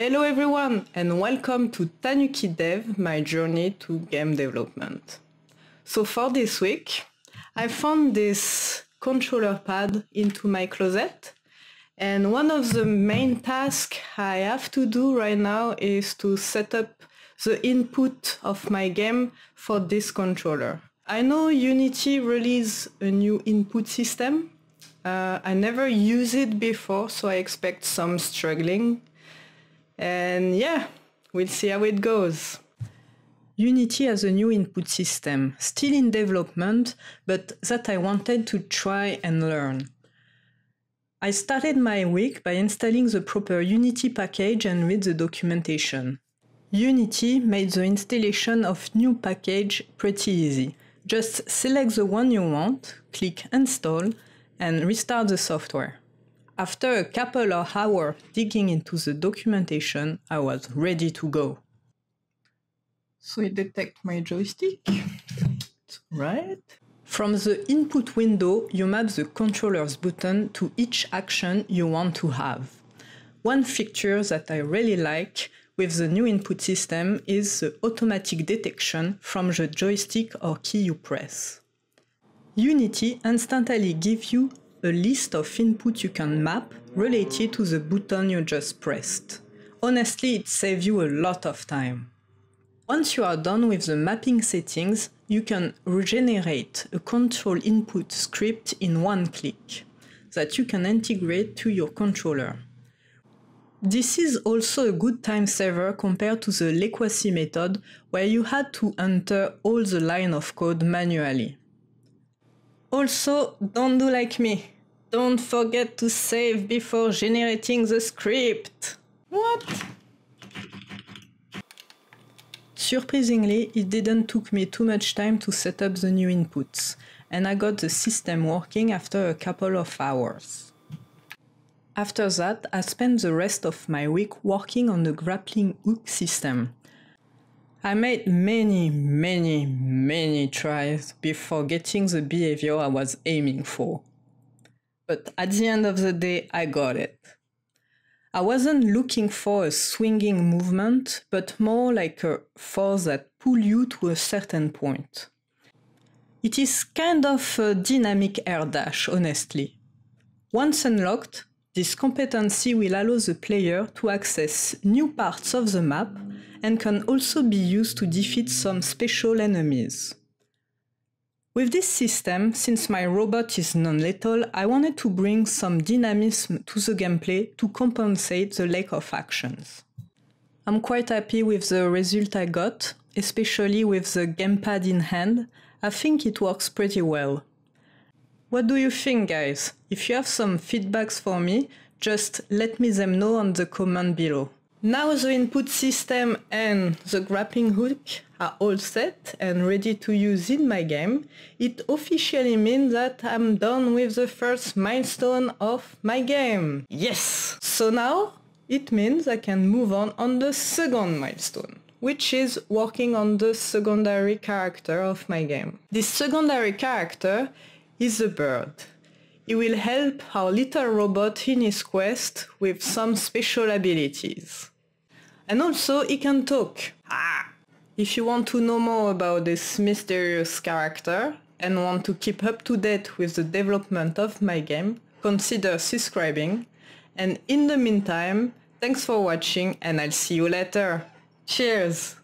Hello everyone and welcome to Tanuki Dev, my journey to game development. So for this week, I found this controller pad into my closet and one of the main tasks I have to do right now is to set up the input of my game for this controller. I know Unity released a new input system. Uh, I never used it before so I expect some struggling and yeah, we'll see how it goes. Unity has a new input system, still in development, but that I wanted to try and learn. I started my week by installing the proper Unity package and read the documentation. Unity made the installation of new package pretty easy. Just select the one you want, click install, and restart the software. After a couple of hours digging into the documentation, I was ready to go. So it detects my joystick, right? From the input window, you map the controller's button to each action you want to have. One feature that I really like with the new input system is the automatic detection from the joystick or key you press. Unity instantly gives you a list of input you can map related to the button you just pressed. Honestly, it saves you a lot of time. Once you are done with the mapping settings, you can regenerate a control input script in one click that you can integrate to your controller. This is also a good time saver compared to the Lequacy method where you had to enter all the line of code manually. Also, don't do like me. Don't forget to save before generating the script. What? Surprisingly, it didn't took me too much time to set up the new inputs, and I got the system working after a couple of hours. After that, I spent the rest of my week working on the grappling hook system. I made many, many, many tries before getting the behavior I was aiming for. But at the end of the day, I got it. I wasn't looking for a swinging movement, but more like a force that pull you to a certain point. It is kind of a dynamic air dash, honestly. Once unlocked, this competency will allow the player to access new parts of the map and can also be used to defeat some special enemies. With this system, since my robot is non-lethal, I wanted to bring some dynamism to the gameplay to compensate the lack of actions. I'm quite happy with the result I got, especially with the gamepad in hand. I think it works pretty well. What do you think, guys? If you have some feedbacks for me, just let me them know on the comment below. Now the input system and the grappling hook are all set and ready to use in my game, it officially means that I'm done with the first milestone of my game. Yes! So now it means I can move on on the second milestone which is working on the secondary character of my game. This secondary character is a bird. He will help our little robot in his quest with some special abilities. And also he can talk. Ah! If you want to know more about this mysterious character and want to keep up to date with the development of my game, consider subscribing. And in the meantime, thanks for watching and I'll see you later. Cheers!